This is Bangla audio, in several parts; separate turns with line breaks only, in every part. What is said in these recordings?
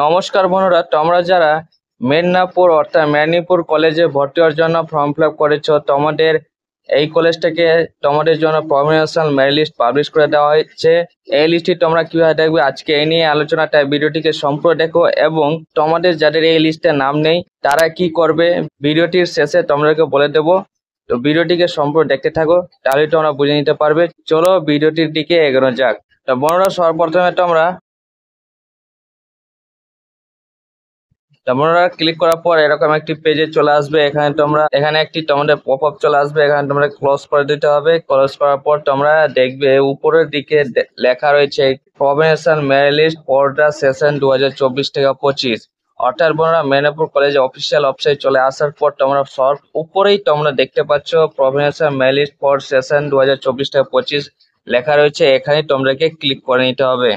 নমস্কার বন্ধুরা তোমরা যারা মেদিনীপুর অর্থাৎ মেদিনীপুর কলেজে ভর্তি হওয়ার জন্য ফর্ম ফিল আপ করেছ তোমাদের এই কলেজ থেকে তোমাদের জন্য প্রভিশনাল মেরিট লিস্ট পাবলিশ করে দেওয়া হয়েছে এই লিস্টটি তোমরা কিভাবে দেখবে আজকে এই নিয়ে আলোচনাটা ভিডিওটিকে সম্পূর্ণ দেখো এবং তোমাদের যাদের এই লিস্টে নাম নেই তারা কি করবে ভিডিওটির শেষে তোমাদেরকে বলে দেব তো ভিডিওটিকে সম্পূর্ণ দেখতে থাকো তাহলে তোমরা বুঝে নিতে পারবে চলো ভিডিওটির দিকে এগোনো যাক তো বড়রা সর্বপ্রথমে তোমরা তোমরা ক্লিক করার পর এরকম একটি পেজে চলে আসবে এখানে তোমরা এখানে একটি তোমাদের পপ আপ চলে আসবে এখানে তোমরা ক্লোজ করে দিতে হবে ক্লোজ করার পর তোমরা দেখবে উপরের দিকে লেখা রয়েছে প্রবেশন ফর দা সেশন দু হাজার চব্বিশ থেকে পঁচিশ অর্থাৎ বন্ধুরা মেদিনীপুর কলেজে অফিসিয়াল ওয়েবসাইট চলে আসার পর তোমরা সব উপরেই তোমরা দেখতে পাচ্ছ প্রভিনেশন মেলিস্ট ফর সেশন দু হাজার চব্বিশ থেকে পঁচিশ লেখা রয়েছে এখানে তোমরাকে ক্লিক করে নিতে হবে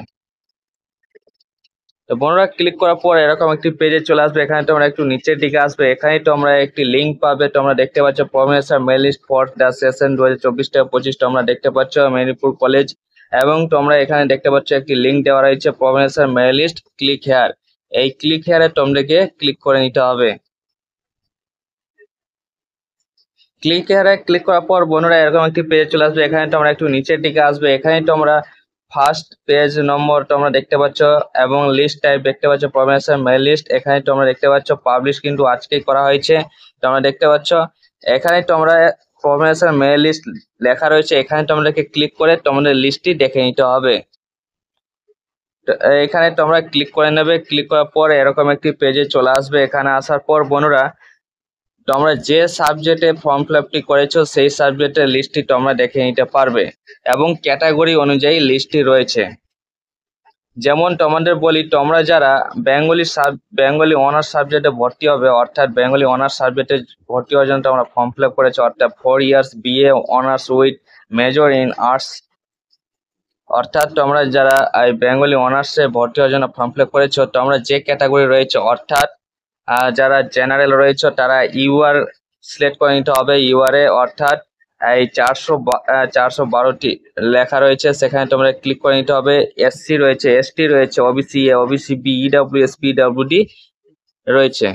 তো বন্ধুরা ক্লিক করার পর এরকম একটি পেজে চলে আসবে এখানে তোমরা একটু নিচের দিকে আসবে এখানে তোমরা একটি লিঙ্ক পাবে তোমরা দেখতে পাচ্ছ প্রমিনেশন মেল লিস্ট ফর দ্য সেশন দু হাজার চব্বিশ থেকে পঁচিশ তোমরা দেখতে পাচ্ছ মেদিনীপুর কলেজ এবং তোমরা এখানে দেখতে পাচ্ছ একটি লিঙ্ক দেওয়া রয়েছে প্রমিনেশন মেল লিস্ট ক্লিক হেয়ার এই ক্লিক হেয়ারে তোমাদেরকে ক্লিক করে নিতে হবে ক্লিক হেয়ারে ক্লিক করার পর বন্ধুরা এরকম একটি পেজ চলে আসবে এখানে তোমরা একটু নিচের দিকে আসবে এখানে তোমরা ফার্স্ট পেজ নম্বর তোমরা দেখতে পাচ্ছ এবং লিস্ট টাইপ দেখতে পাচ্ছ প্রমিনেশন মেল লিস্ট এখানে তোমরা দেখতে পাচ্ছ পাবলিশ কিন্তু আজকেই করা হয়েছে তোমরা দেখতে পাচ্ছ এখানে তোমরা প্রমিনেশন মেল লিস্ট লেখা রয়েছে এখানে তোমাদেরকে ক্লিক করে তোমাদের লিস্টটি দেখে নিতে হবে এখানে তোমরা ক্লিক করে নেবে ক্লিক করার পর এরকম একটি পেজে চলে আসবে এখানে আসার পর বন্ধুরা তোমরা যে সাবজেক্টে ফর্ম ফিলাপটি করেছো সেই সাবজেক্টের লিস্টটি তোমরা দেখে নিতে পারবে এবং ক্যাটাগরি অনুযায়ী লিস্টটি রয়েছে যেমন তোমাদের বলি তোমরা যারা বেঙ্গলি সাব বেঙ্গলি অনার্স সাবজেক্টে ভর্তি হবে অর্থাৎ বেঙ্গলি অনার্স সাবজেক্টে ভর্তি হওয়ার জন্য তোমরা ফর্ম ফিল আপ করেছো অর্থাৎ four years BA honours with major in arts অর্থাৎ তোমরা যারা বেঙ্গলি অনার্সে ভর্তি হওয়ার জন্য ফর্ম ফিল আপ করেছো তোমরা যে ক্যাটাগরি রয়েছে অর্থাৎ যারা জেনারেল রয়েছে তারা ইউআর সিলেক্ট করে নিতে হবে ইউআরএ অর্থাৎ এই চারশো চারশো বারোটি লেখা রয়েছে সেখানে তোমরা ক্লিক করে নিতে হবে এসসি রয়েছে এসটি রয়েছে OBC A OBC B E W S D রয়েছে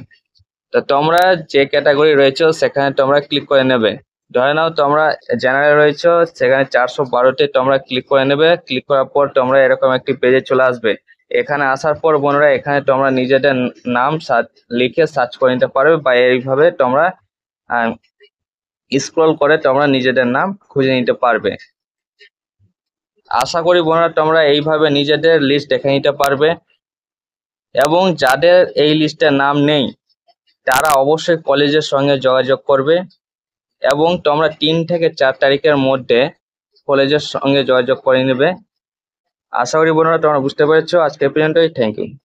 তো তোমরা যে ক্যাটাগরি রয়েছে সেখানে তোমরা ক্লিক করে নেবে ধরে নাও তোমরা জেনারেল রয়েছ সেখানে চারশো বারোতে তোমরা ক্লিক করে নেবে ক্লিক করার পর তোমরা এরকম একটি পেজে চলে আসবে এখানে আসার পর বোনরা এখানে তোমরা নিজেদের নাম লিখে সার্চ করে নিতে পারবে বা এইভাবে তোমরা স্ক্রল করে তোমরা নিজেদের নাম খুঁজে নিতে পারবে আশা করি বোনরা তোমরা এইভাবে নিজেদের লিস্ট দেখে নিতে পারবে এবং যাদের এই লিস্টে নাম নেই তারা অবশ্যই কলেজের সঙ্গে যোগাযোগ করবে এবং তোমরা তিন থেকে চার তারিখের মধ্যে কলেজের সঙ্গে যোগাযোগ করে নেবে আশা করি বোনেরা তোমরা বুঝতে পেরেছ আজকে পর্যন্তই থ্যাংক ইউ